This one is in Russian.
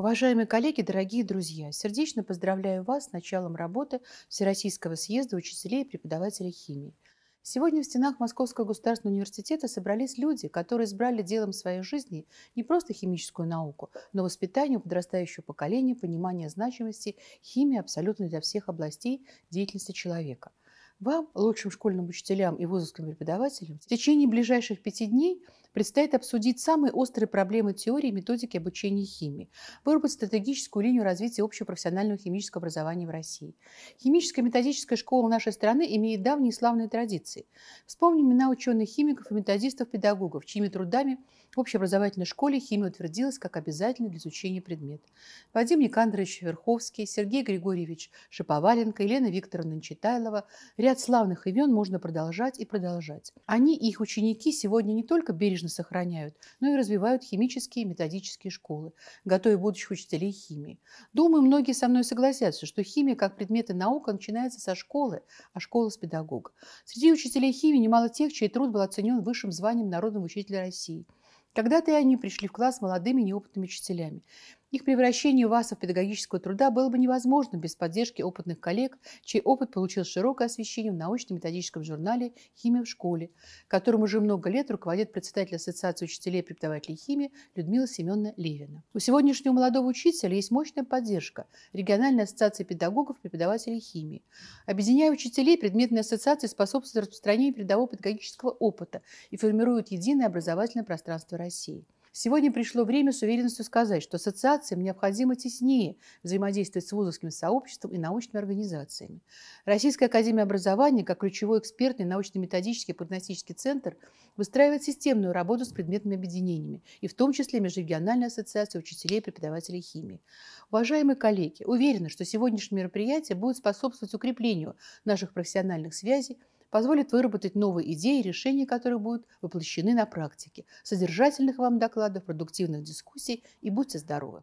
Уважаемые коллеги, дорогие друзья, сердечно поздравляю вас с началом работы Всероссийского съезда учителей и преподавателей химии. Сегодня в стенах Московского государственного университета собрались люди, которые избрали делом своей жизни не просто химическую науку, но воспитание у подрастающего поколения, понимания значимости химии абсолютно для всех областей деятельности человека – вам, лучшим школьным учителям и вузовским преподавателям, в течение ближайших пяти дней предстоит обсудить самые острые проблемы теории и методики обучения химии, выработать стратегическую линию развития общепрофессионального химического образования в России. Химическая методическая школа нашей страны имеет давние славные традиции. Вспомним имена ученых-химиков и методистов-педагогов, чьими трудами в общеобразовательной школе химия утвердилась как обязательный для изучения предмет. Вадим Никандрович Верховский, Сергей Григорьевич Шиповаленко, Елена Викторовна Читайлова, ряд Ряд славных имен можно продолжать и продолжать. Они и их ученики сегодня не только бережно сохраняют, но и развивают химические и методические школы, готовя будущих учителей химии. Думаю, многие со мной согласятся, что химия как предмет и наука начинается со школы, а школа с педагога. Среди учителей химии немало тех, чей труд был оценен высшим званием народного учителя России. Когда-то и они пришли в класс молодыми неопытными учителями. Их превращение ВАСов в педагогического труда было бы невозможно без поддержки опытных коллег, чей опыт получил широкое освещение в научно-методическом журнале «Химия в школе», которым уже много лет руководит председатель Ассоциации учителей и преподавателей химии Людмила Семеновна Левина. У сегодняшнего молодого учителя есть мощная поддержка региональная ассоциация педагогов и преподавателей химии. Объединяя учителей, предметные ассоциации способствуют распространению передового педагогического опыта и формируют единое образовательное пространство России. Сегодня пришло время с уверенностью сказать, что ассоциациям необходимо теснее взаимодействовать с вузовским сообществом и научными организациями. Российская академия образования, как ключевой экспертный научно-методический и прогностический центр, выстраивает системную работу с предметными объединениями, и в том числе Межрегиональной ассоциацией учителей и преподавателей химии. Уважаемые коллеги, уверена, что сегодняшнее мероприятие будет способствовать укреплению наших профессиональных связей позволит выработать новые идеи и решения, которые будут воплощены на практике. Содержательных вам докладов, продуктивных дискуссий и будьте здоровы!